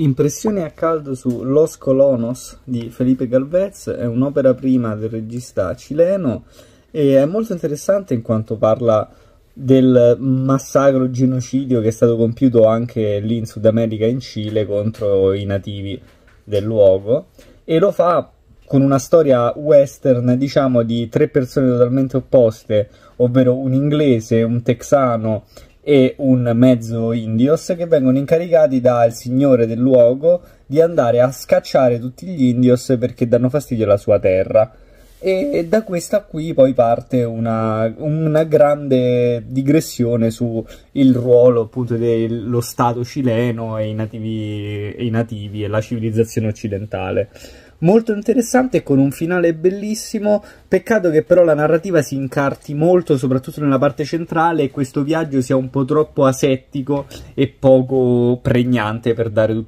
Impressioni a caldo su Los Colonos di Felipe Galvez, è un'opera prima del regista cileno e è molto interessante in quanto parla del massacro genocidio che è stato compiuto anche lì in Sud America, in Cile, contro i nativi del luogo e lo fa con una storia western, diciamo, di tre persone totalmente opposte, ovvero un inglese, un texano e un mezzo indios che vengono incaricati dal signore del luogo di andare a scacciare tutti gli indios perché danno fastidio alla sua terra e da questa qui poi parte una, una grande digressione sul ruolo appunto dello Stato cileno e i, nativi, e i nativi e la civilizzazione occidentale molto interessante con un finale bellissimo. Peccato che però la narrativa si incarti molto, soprattutto nella parte centrale, e questo viaggio sia un po' troppo asettico e poco pregnante per dare tutto